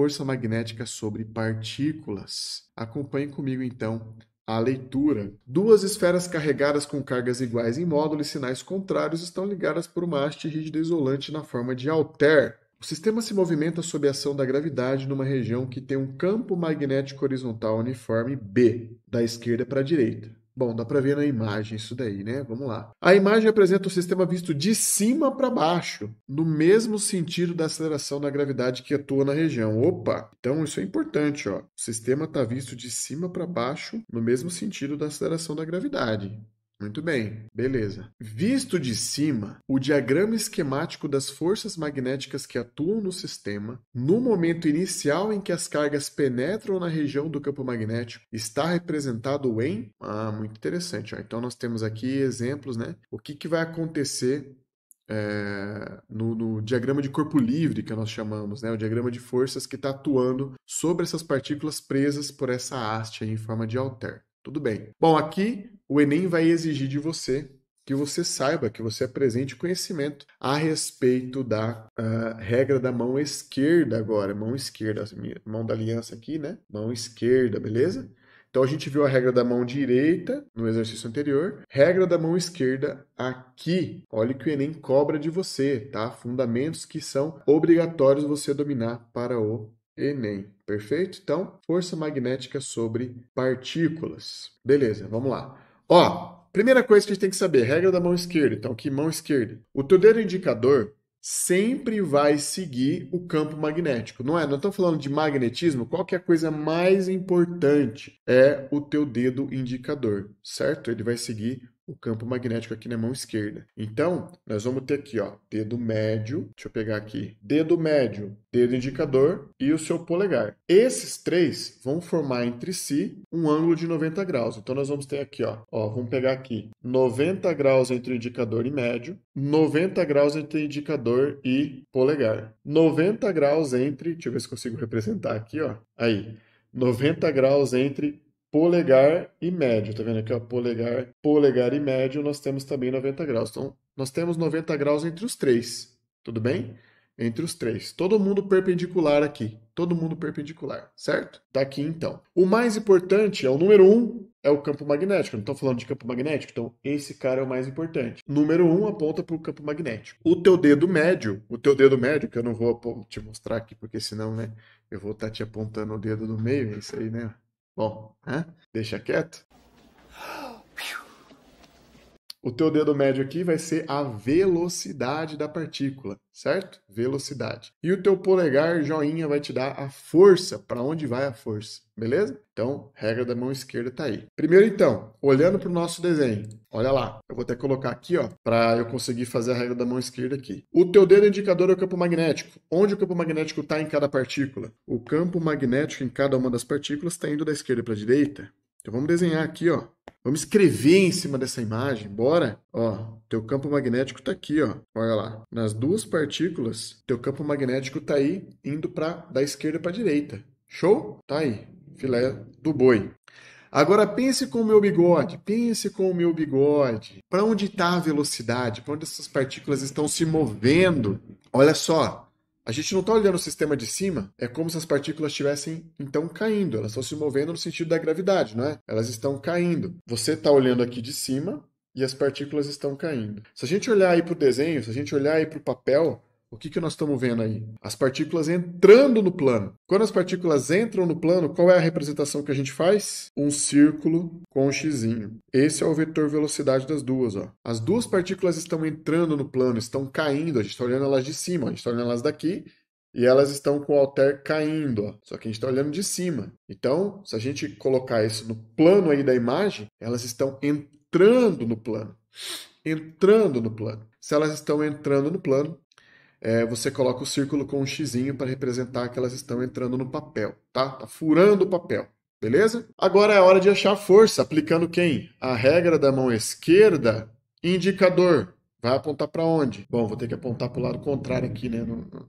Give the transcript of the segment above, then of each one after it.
força magnética sobre partículas. Acompanhe comigo então a leitura. Duas esferas carregadas com cargas iguais em módulo e sinais contrários estão ligadas por uma haste rígida isolante na forma de alter. O sistema se movimenta sob a ação da gravidade numa região que tem um campo magnético horizontal uniforme B, da esquerda para a direita. Bom, dá para ver na imagem isso daí, né? Vamos lá. A imagem apresenta o sistema visto de cima para baixo, no mesmo sentido da aceleração da gravidade que atua na região. Opa! Então isso é importante, ó. O sistema está visto de cima para baixo, no mesmo sentido da aceleração da gravidade. Muito bem, beleza. Visto de cima, o diagrama esquemático das forças magnéticas que atuam no sistema, no momento inicial em que as cargas penetram na região do campo magnético, está representado em. Ah, muito interessante. Então, nós temos aqui exemplos, né? O que, que vai acontecer é, no, no, diagrama de corpo livre, que nós chamamos, né, o diagrama de forças que está atuando sobre essas partículas presas por essa haste em forma de alter. Tudo bem. Bom, aqui o Enem vai exigir de você que você saiba, que você apresente conhecimento a respeito da uh, regra da mão esquerda agora, mão esquerda, mão da aliança aqui, né? Mão esquerda, beleza? Então a gente viu a regra da mão direita no exercício anterior, regra da mão esquerda aqui. Olha que o Enem cobra de você, tá? Fundamentos que são obrigatórios você dominar para o Enem, perfeito? Então, força magnética sobre partículas. Beleza, vamos lá. Ó, primeira coisa que a gente tem que saber, regra da mão esquerda. Então, que mão esquerda? O teu dedo indicador sempre vai seguir o campo magnético, não é? Nós estamos falando de magnetismo, qual que é a coisa mais importante? É o teu dedo indicador, certo? Ele vai seguir o campo magnético aqui na mão esquerda. Então, nós vamos ter aqui, ó, dedo médio, deixa eu pegar aqui, dedo médio, dedo indicador e o seu polegar. Esses três vão formar entre si um ângulo de 90 graus. Então, nós vamos ter aqui, ó, ó vamos pegar aqui 90 graus entre o indicador e médio, 90 graus entre indicador e polegar, 90 graus entre, deixa eu ver se consigo representar aqui, ó, aí, 90 graus entre polegar e médio. Tá vendo aqui, ó? Polegar, polegar e médio, nós temos também 90 graus. Então, nós temos 90 graus entre os três, tudo bem? Entre os três. Todo mundo perpendicular aqui. Todo mundo perpendicular, certo? Tá aqui então. O mais importante é o número 1, um, é o campo magnético. Não estou falando de campo magnético, então esse cara é o mais importante. Número 1 um aponta para o campo magnético. O teu dedo médio, o teu dedo médio, que eu não vou te mostrar aqui, porque senão, né, eu vou estar tá te apontando o dedo no meio, é isso aí, né? Bom, né? Deixa quieto. O teu dedo médio aqui vai ser a velocidade da partícula, certo? Velocidade. E o teu polegar joinha vai te dar a força, para onde vai a força, beleza? Então, regra da mão esquerda está aí. Primeiro então, olhando para o nosso desenho, olha lá, eu vou até colocar aqui, ó, para eu conseguir fazer a regra da mão esquerda aqui. O teu dedo é indicador é o campo magnético. Onde o campo magnético está em cada partícula? O campo magnético em cada uma das partículas está indo da esquerda para a direita. Então vamos desenhar aqui, ó, Vamos escrever em cima dessa imagem, bora? Ó, teu campo magnético tá aqui, ó. Olha lá. Nas duas partículas, teu campo magnético tá aí indo para da esquerda para direita. Show? Tá aí. Filé do boi. Agora pense com o meu bigode, pense com o meu bigode. Para onde está a velocidade? Para onde essas partículas estão se movendo? Olha só, a gente não está olhando o sistema de cima, é como se as partículas estivessem então caindo, elas estão se movendo no sentido da gravidade, não é? Elas estão caindo. Você está olhando aqui de cima e as partículas estão caindo. Se a gente olhar aí para o desenho, se a gente olhar aí para o papel, o que, que nós estamos vendo aí? As partículas entrando no plano. Quando as partículas entram no plano, qual é a representação que a gente faz? Um círculo com um xizinho. Esse é o vetor velocidade das duas. Ó. As duas partículas estão entrando no plano, estão caindo. A gente está olhando elas de cima, a gente está olhando elas daqui. E elas estão com o alter caindo, ó. só que a gente está olhando de cima. Então, se a gente colocar isso no plano aí da imagem, elas estão entrando no plano. Entrando no plano. Se elas estão entrando no plano, é, você coloca o círculo com um xizinho para representar que elas estão entrando no papel, tá? Tá furando o papel, beleza? Agora é hora de achar a força, aplicando quem? A regra da mão esquerda, indicador. Vai apontar para onde? Bom, vou ter que apontar para o lado contrário aqui, né,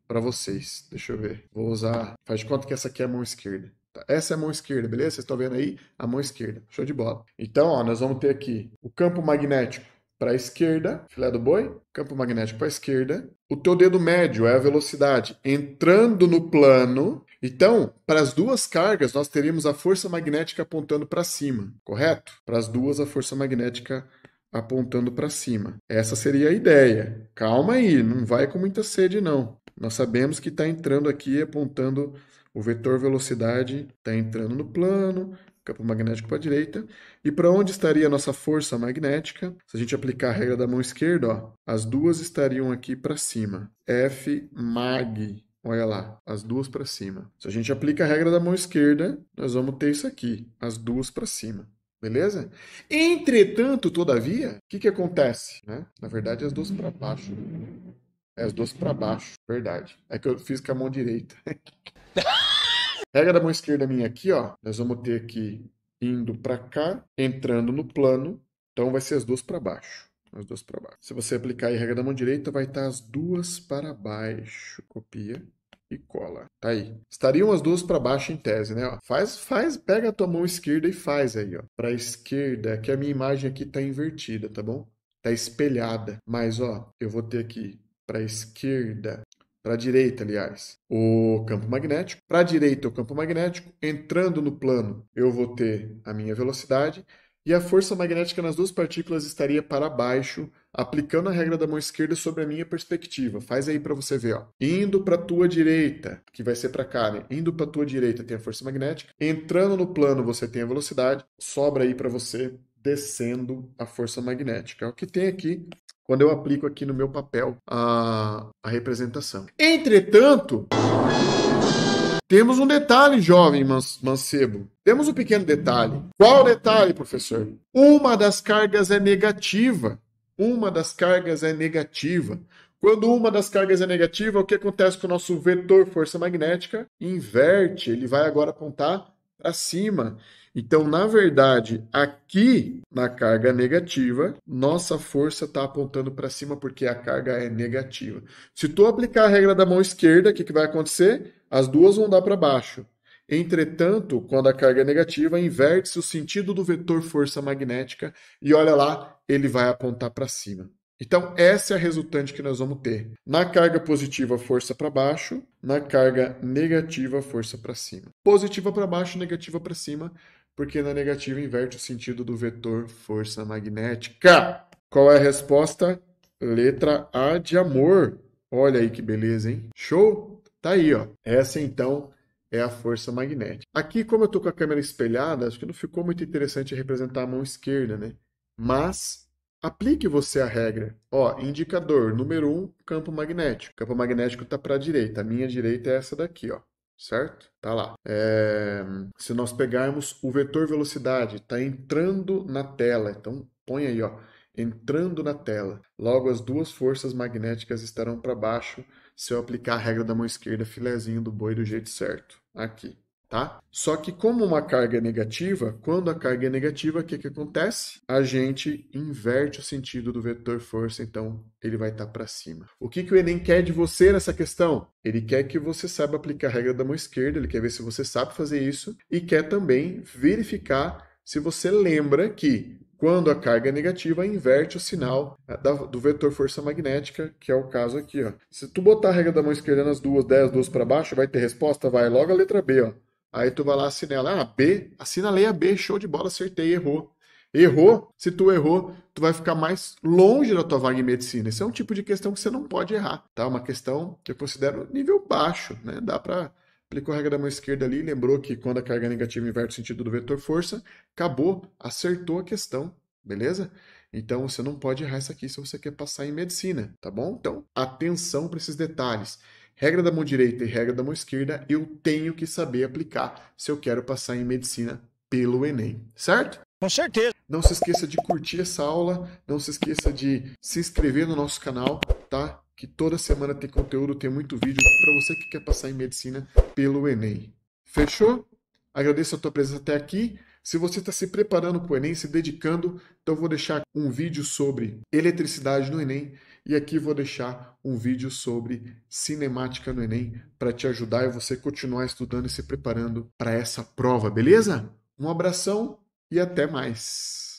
para vocês. Deixa eu ver. Vou usar. Faz de conta que essa aqui é a mão esquerda. Tá, essa é a mão esquerda, beleza? Vocês estão vendo aí? A mão esquerda. Show de bola. Então, ó, nós vamos ter aqui o campo magnético para a esquerda, filé do boi, campo magnético para a esquerda. O teu dedo médio é a velocidade entrando no plano. Então, para as duas cargas, nós teríamos a força magnética apontando para cima, correto? Para as duas, a força magnética apontando para cima. Essa seria a ideia. Calma aí, não vai com muita sede, não. Nós sabemos que está entrando aqui apontando o vetor velocidade, está entrando no plano, campo magnético para a direita. E para onde estaria a nossa força magnética? Se a gente aplicar a regra da mão esquerda, ó, as duas estariam aqui para cima. F mag Olha lá, as duas para cima. Se a gente aplica a regra da mão esquerda, nós vamos ter isso aqui, as duas para cima. Beleza? Entretanto, todavia, o que, que acontece? Né? Na verdade, as duas para baixo. É, as duas para baixo, verdade. É que eu fiz com a mão direita. Regra da mão esquerda minha aqui, ó. Nós vamos ter aqui indo para cá, entrando no plano. Então vai ser as duas para baixo. As duas para baixo. Se você aplicar a regra da mão direita, vai estar tá as duas para baixo. Copia e cola. Tá aí. Estariam as duas para baixo em tese, né? Ó, faz, faz, pega a tua mão esquerda e faz aí, ó. Para esquerda, é que a minha imagem aqui tá invertida, tá bom? Tá espelhada. Mas, ó, eu vou ter aqui para esquerda para a direita, aliás, o campo magnético. Para a direita, o campo magnético. Entrando no plano, eu vou ter a minha velocidade. E a força magnética nas duas partículas estaria para baixo, aplicando a regra da mão esquerda sobre a minha perspectiva. Faz aí para você ver, ó. Indo para a tua direita, que vai ser para cá, né? Indo para tua direita tem a força magnética, entrando no plano você tem a velocidade, sobra aí para você descendo a força magnética. O que tem aqui quando eu aplico aqui no meu papel a, a representação. Entretanto, temos um detalhe, jovem mancebo. Temos um pequeno detalhe. Qual detalhe, professor? Uma das cargas é negativa. Uma das cargas é negativa. Quando uma das cargas é negativa, o que acontece com o nosso vetor força magnética? Inverte, ele vai agora apontar para cima. Então, na verdade, aqui na carga negativa, nossa força está apontando para cima porque a carga é negativa. Se tu aplicar a regra da mão esquerda, o que, que vai acontecer? As duas vão dar para baixo. Entretanto, quando a carga é negativa, inverte-se o sentido do vetor força magnética e olha lá, ele vai apontar para cima. Então, essa é a resultante que nós vamos ter. Na carga positiva, força para baixo. Na carga negativa, força para cima. Positiva para baixo, negativa para cima, porque na negativa inverte o sentido do vetor força magnética. Qual é a resposta? Letra A de amor. Olha aí que beleza, hein? Show? Tá aí, ó. Essa então é a força magnética. Aqui, como eu estou com a câmera espelhada, acho que não ficou muito interessante representar a mão esquerda, né? Mas Aplique você a regra. Ó, indicador número 1, um, campo magnético. campo magnético está para a direita. A minha direita é essa daqui, ó. Certo? Tá lá. É... Se nós pegarmos o vetor velocidade, está entrando na tela. Então, põe aí, ó. Entrando na tela. Logo, as duas forças magnéticas estarão para baixo se eu aplicar a regra da mão esquerda, filezinho do boi do jeito certo. Aqui tá? Só que como uma carga é negativa, quando a carga é negativa, o que, que acontece? A gente inverte o sentido do vetor força, então ele vai estar tá para cima. O que, que o Enem quer de você nessa questão? Ele quer que você saiba aplicar a regra da mão esquerda, ele quer ver se você sabe fazer isso e quer também verificar se você lembra que quando a carga é negativa, inverte o sinal do vetor força magnética, que é o caso aqui. Ó. Se tu botar a regra da mão esquerda nas duas, 10, duas para baixo, vai ter resposta? Vai logo a letra B. Ó. Aí tu vai lá, assina ela. Ah, B, assina a lei show de bola, acertei, errou. Errou, se tu errou, tu vai ficar mais longe da tua vaga em medicina. Esse é um tipo de questão que você não pode errar, tá? Uma questão que eu considero nível baixo, né? Dá para aplicou a regra da mão esquerda ali, lembrou que quando a carga negativa inverte o sentido do vetor força, acabou, acertou a questão, beleza? Então você não pode errar isso aqui se você quer passar em medicina, tá bom? Então, atenção para esses detalhes regra da mão direita e regra da mão esquerda, eu tenho que saber aplicar se eu quero passar em medicina pelo Enem, certo? Com certeza. Não se esqueça de curtir essa aula, não se esqueça de se inscrever no nosso canal, tá? Que toda semana tem conteúdo, tem muito vídeo para você que quer passar em medicina pelo Enem. Fechou? Agradeço a tua presença até aqui. Se você está se preparando para o Enem, se dedicando, então vou deixar um vídeo sobre eletricidade no Enem e aqui vou deixar um vídeo sobre cinemática no Enem para te ajudar e você continuar estudando e se preparando para essa prova, beleza? Um abração e até mais!